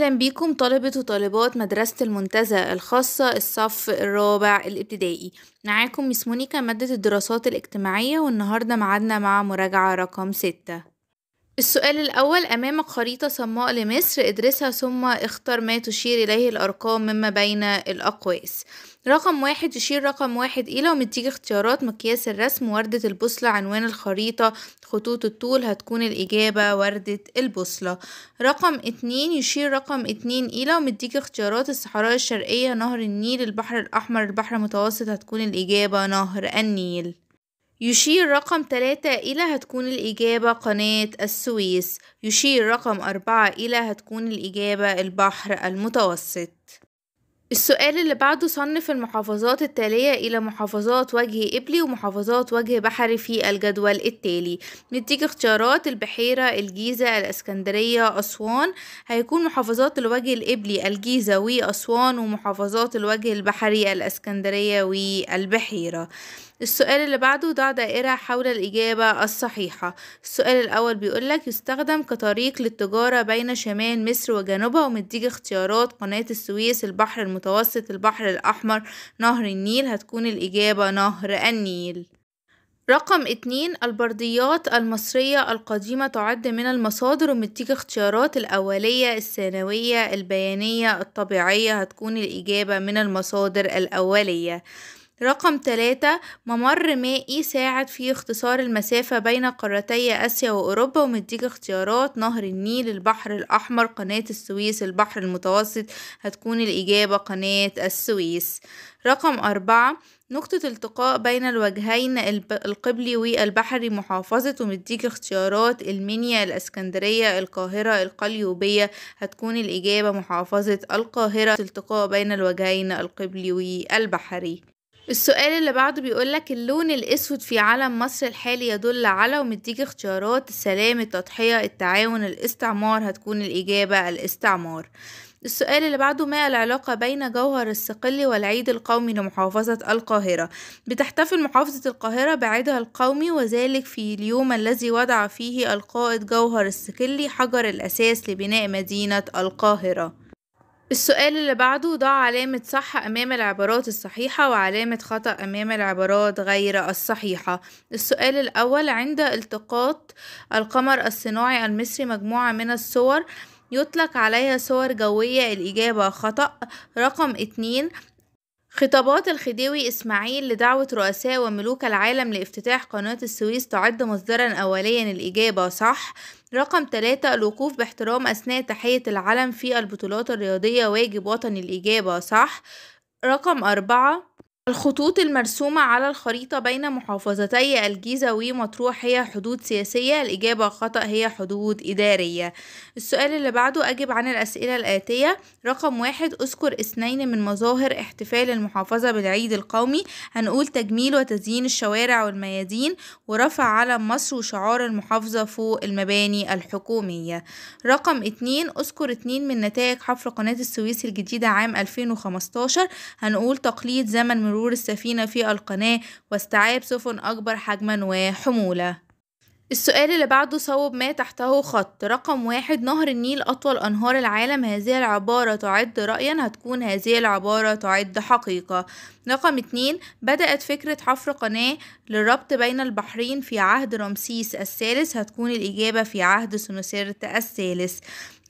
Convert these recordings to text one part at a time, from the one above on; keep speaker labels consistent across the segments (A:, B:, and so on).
A: أهلا بيكم طلبة وطالبات مدرسة المنتزه الخاصة الصف الرابع الابتدائي معاكم ميس مونيكا مادة الدراسات الاجتماعية والنهاردة معادنا مع مراجعة رقم ستة السؤال الأول أمامك خريطة صماء لمصر ادرسها ثم اختر ما تشير إليه الأرقام مما بين الأقواس رقم واحد يشير رقم واحد إلى ومديك اختيارات مقياس الرسم وردة البوصلة عنوان الخريطة خطوط الطول هتكون الإجابة وردة البوصلة رقم اتنين يشير رقم اتنين إلى ومديك اختيارات الصحراء الشرقية نهر النيل البحر الأحمر البحر المتوسط هتكون الإجابة نهر النيل يشير رقم تلاتة إلى هتكون الإجابة قناة السويس يشير رقم أربعة إلى هتكون الإجابة البحر المتوسط السؤال اللي بعده صنف المحافظات التالية إلى محافظات وجه إبلي ومحافظات وجه بحري في الجدول التالي نديك اختيارات البحيرة الجيزة الأسكندرية أسوان هيكون محافظات الوجه الإبلي الجيزة وأسوان ومحافظات الوجه البحري الأسكندرية والبحيرة السؤال اللي بعده ضع دائرة حول الإجابة الصحيحة السؤال الأول بيقولك يستخدم كطريق للتجارة بين شمال مصر وجنوبها ومديك اختيارات قناة السويس البحر المتوسط متوسط البحر الأحمر نهر النيل هتكون الإجابة نهر النيل رقم اتنين البرديات المصرية القديمة تعد من المصادر ومديك اختيارات الأولية الثانوية البيانية الطبيعية هتكون الإجابة من المصادر الأولية رقم تلاتة ممر مائي ساعد في اختصار المسافة بين قارتي آسيا وأوروبا ومديك اختيارات نهر النيل البحر الأحمر قناة السويس البحر المتوسط هتكون الإجابة قناة السويس رقم أربعة نقطة التقاء بين الوجهين القبلي والبحري محافظة ومديك اختيارات المنيا الأسكندرية القاهرة القليوبية هتكون الإجابة محافظة القاهرة التقاء بين الوجهين القبلي والبحري السؤال اللي بعده بيقولك اللون الأسود في علم مصر الحالي يدل على ومديك اختيارات السلام التضحية التعاون الاستعمار هتكون الإجابة الاستعمار السؤال اللي بعده ما العلاقة بين جوهر السقل والعيد القومي لمحافظة القاهرة بتحتفل محافظة القاهرة بعيدها القومي وذلك في اليوم الذي وضع فيه القائد جوهر السقل حجر الأساس لبناء مدينة القاهرة السؤال اللي بعده ضع علامة صح أمام العبارات الصحيحة وعلامة خطأ أمام العبارات غير الصحيحة السؤال الأول عند التقاط القمر الصناعي المصري مجموعة من الصور يطلق عليها صور جوية الإجابة خطأ رقم اتنين خطابات الخديوي إسماعيل لدعوة رؤساء وملوك العالم لافتتاح قناة السويس تعد مصدرا أوليا الإجابة صح رقم ثلاثة الوقوف باحترام أثناء تحية العلم في البطولات الرياضية واجب وطني الإجابة صح رقم أربعة الخطوط المرسومة على الخريطة بين محافظتي الجيزة ومطروح هي حدود سياسية الإجابة خطأ هي حدود إدارية السؤال اللي بعده أجب عن الأسئلة الآتية رقم واحد أذكر اثنين من مظاهر احتفال المحافظة بالعيد القومي هنقول تجميل وتزيين الشوارع والميادين ورفع علم مصر وشعار المحافظة فوق المباني الحكومية رقم اتنين أذكر اتنين من نتائج حفر قناة السويس الجديدة عام 2015 هنقول تقليد زمن مرور مرور السفينة في القناة واستيعاب سفن أكبر حجما وحمولة السؤال اللي بعده صوب ما تحته خط رقم واحد نهر النيل أطول أنهار العالم هذه العبارة تعد رأيا هتكون هذه العبارة تعد حقيقة رقم اتنين بدأت فكرة حفر قناة للربط بين البحرين في عهد رمسيس الثالث هتكون الإجابة في عهد سنوسرت الثالث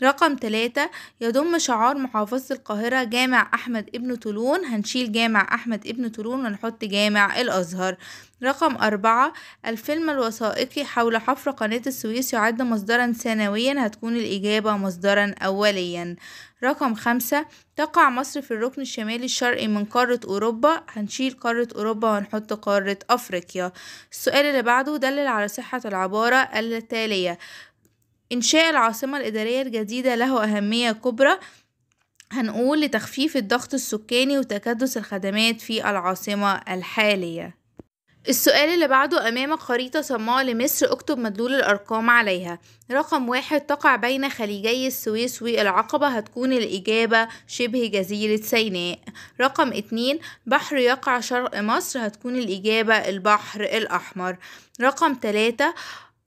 A: رقم تلاتة يضم شعار محافظة القاهرة جامع أحمد ابن طولون هنشيل جامع أحمد ابن طولون ونحط جامع الأزهر رقم أربعة الفيلم الوثائقي حول حفر قناة السويس يعد مصدرا ثانويا هتكون الإجابة مصدرا أوليا رقم خمسة تقع مصر في الركن الشمالي الشرقي من قارة أوروبا هنشيل قارة أوروبا ونحط قارة أفريقيا السؤال اللي بعده دلل على صحة العبارة التالية إنشاء العاصمة الإدارية الجديدة له أهمية كبرى هنقول لتخفيف الضغط السكاني وتكدس الخدمات في العاصمة الحالية السؤال اللي بعده أمامك خريطة صماء لمصر اكتب مدلول الأرقام عليها رقم واحد تقع بين خليجي السويس والعقبة هتكون الإجابة شبه جزيرة سيناء رقم اتنين بحر يقع شرق مصر هتكون الإجابة البحر الأحمر رقم تلاتة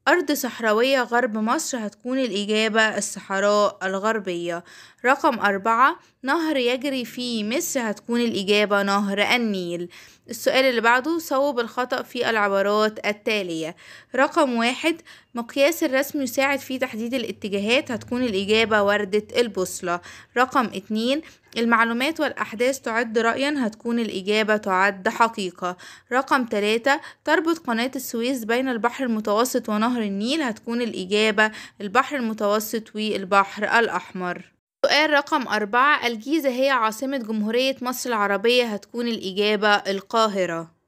A: أرض صحراوية غرب مصر هتكون الإجابة الصحراء الغربية رقم أربعة نهر يجري في مصر هتكون الإجابة نهر النيل السؤال اللي بعده صوب الخطأ في العبارات التالية رقم واحد مقياس الرسم يساعد في تحديد الاتجاهات هتكون الإجابة وردة البوصلة رقم اتنين المعلومات والأحداث تعد رأيا هتكون الإجابة تعد حقيقة رقم تلاتة تربط قناة السويس بين البحر المتوسط ونهر النيل هتكون الإجابة البحر المتوسط والبحر الأحمر سؤال رقم أربعة الجيزة هي عاصمة جمهورية مصر العربية هتكون الإجابة القاهرة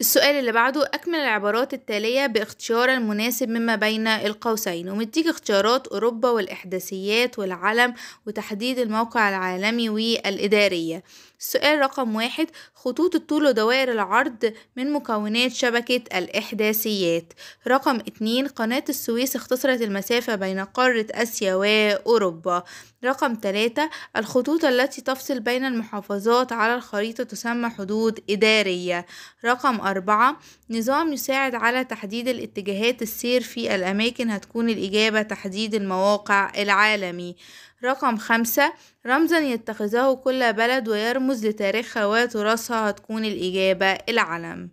A: السؤال اللي بعده أكمل العبارات التالية باختيار المناسب مما بين القوسين ومديك اختيارات أوروبا والإحداثيات والعلم وتحديد الموقع العالمي والإدارية سؤال رقم واحد خطوط الطول ودوائر العرض من مكونات شبكة الإحداثيات رقم اتنين قناة السويس اختصرت المسافة بين قارة آسيا وأوروبا رقم تلاتة الخطوط التي تفصل بين المحافظات على الخريطة تسمى حدود إدارية رقم أربعة نظام يساعد على تحديد الاتجاهات السير في الأماكن هتكون الإجابة تحديد المواقع العالمي رقم خمسة رمزا يتخذه كل بلد ويرمز لتاريخها وتراثها هتكون الإجابة العلم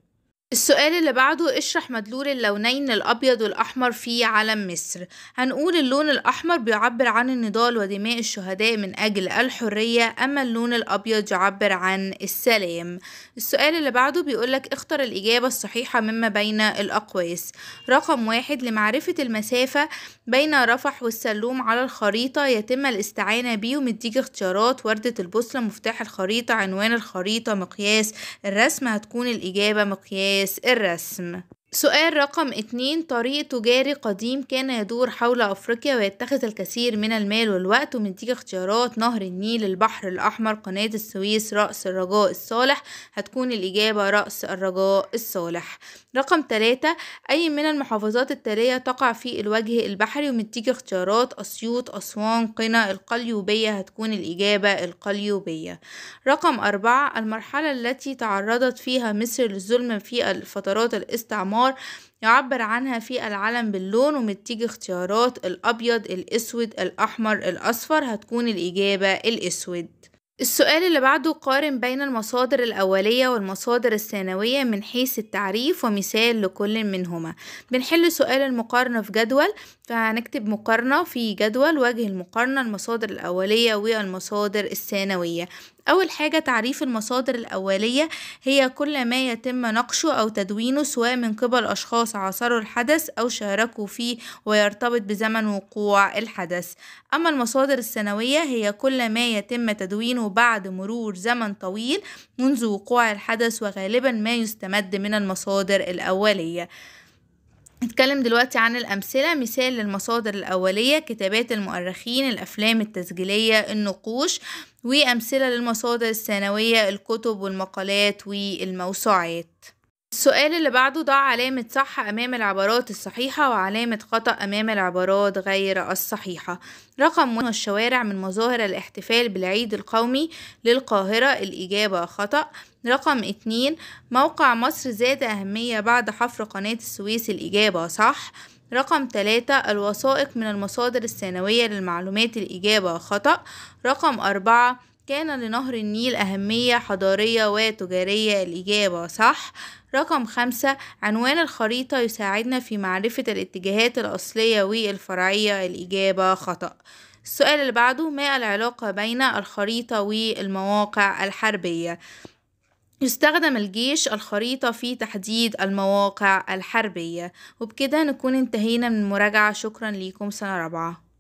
A: السؤال اللي بعده اشرح مدلول اللونين الأبيض والأحمر في علم مصر هنقول اللون الأحمر بيعبر عن النضال ودماء الشهداء من أجل الحرية أما اللون الأبيض يعبر عن السلام السؤال اللي بعده بيقولك اختر الإجابة الصحيحة مما بين الأقواس رقم واحد لمعرفة المسافة بين رفح والسلوم على الخريطة يتم الاستعانة بيه ومديك اختيارات وردة البوصلة مفتاح الخريطة عنوان الخريطة مقياس الرسم هتكون الإجابة مقياس الرسم سؤال رقم اتنين طريق تجاري قديم كان يدور حول أفريقيا ويتخذ الكثير من المال والوقت ومديك اختيارات نهر النيل البحر الأحمر قناة السويس رأس الرجاء الصالح هتكون الإجابة رأس الرجاء الصالح رقم تلاتة أي من المحافظات التالية تقع في الوجه البحري ومديك اختيارات أسيوط أسوان قنا القليوبية هتكون الإجابة القليوبية رقم أربعة المرحلة التي تعرضت فيها مصر للظلم في الفترات الاستعمار أنمار يعبر عنها في العلم باللون ومتيجي اختيارات الأبيض الأسود الأحمر الأصفر هتكون الإجابة الأسود السؤال اللي بعده قارن بين المصادر الأولية والمصادر الثانوية من حيث التعريف ومثال لكل منهما بنحل سؤال المقارنة في جدول فهنكتب مقارنة في جدول وجه المقارنة المصادر الأولية والمصادر الثانوية أول حاجة تعريف المصادر الأولية هي كل ما يتم نقشه أو تدوينه سواء من قبل أشخاص عاصروا الحدث أو شاركوا فيه ويرتبط بزمن وقوع الحدث أما المصادر السنوية هي كل ما يتم تدوينه بعد مرور زمن طويل منذ وقوع الحدث وغالبا ما يستمد من المصادر الأولية نتكلم دلوقتي عن الأمثلة مثال للمصادر الأولية كتابات المؤرخين الأفلام التسجيلية النقوش وأمثلة للمصادر الثانوية الكتب والمقالات والموسوعات السؤال اللي بعده ضع علامة صح أمام العبارات الصحيحة وعلامة خطأ أمام العبارات غير الصحيحة رقم واحد الشوارع من مظاهر الاحتفال بالعيد القومي للقاهرة الإجابة خطأ رقم اتنين موقع مصر زاد أهمية بعد حفر قناة السويس الإجابة صح رقم تلاتة الوثائق من المصادر الثانوية للمعلومات الإجابة خطأ رقم أربعة كان لنهر النيل أهمية حضارية وتجارية الإجابة صح رقم خمسة عنوان الخريطة يساعدنا في معرفة الاتجاهات الأصلية والفرعية الإجابة خطأ السؤال اللي بعده ما العلاقة بين الخريطة والمواقع الحربية يستخدم الجيش الخريطة في تحديد المواقع الحربية وبكده نكون انتهينا من المراجعة شكرا ليكم سنة رابعة